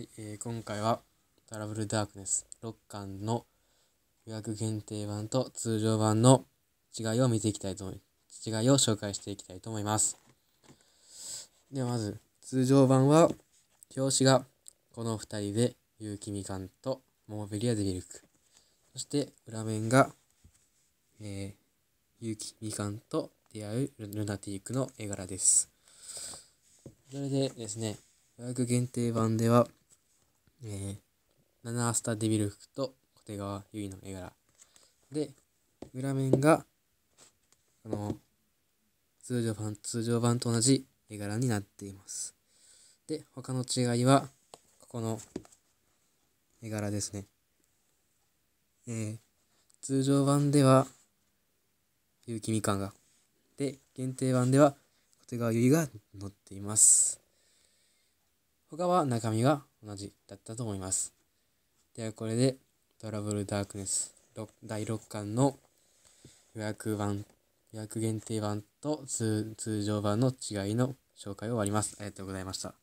はい、えー、今回はトラブルダークネス6巻の予約限定版と通常版の違いを見ていきたいと思い、違いを紹介していきたいと思います。ではまず、通常版は、表紙がこの2人で、結城みかんとモーベリア・デミルク。そして裏面が、えー、結城みかんと出会うルナティークの絵柄です。それでですね、予約限定版では、えー、ナースタデビル服と小手川結衣の絵柄。で、裏面が、この、通常版、通常版と同じ絵柄になっています。で、他の違いは、ここの絵柄ですね。えー、通常版では、結城みかんが。で、限定版では、小手川結衣が載っています。他は中身が同じだったと思います。ではこれでトラブルダークネス第6巻の予約版、予約限定版と通常版の違いの紹介を終わります。ありがとうございました。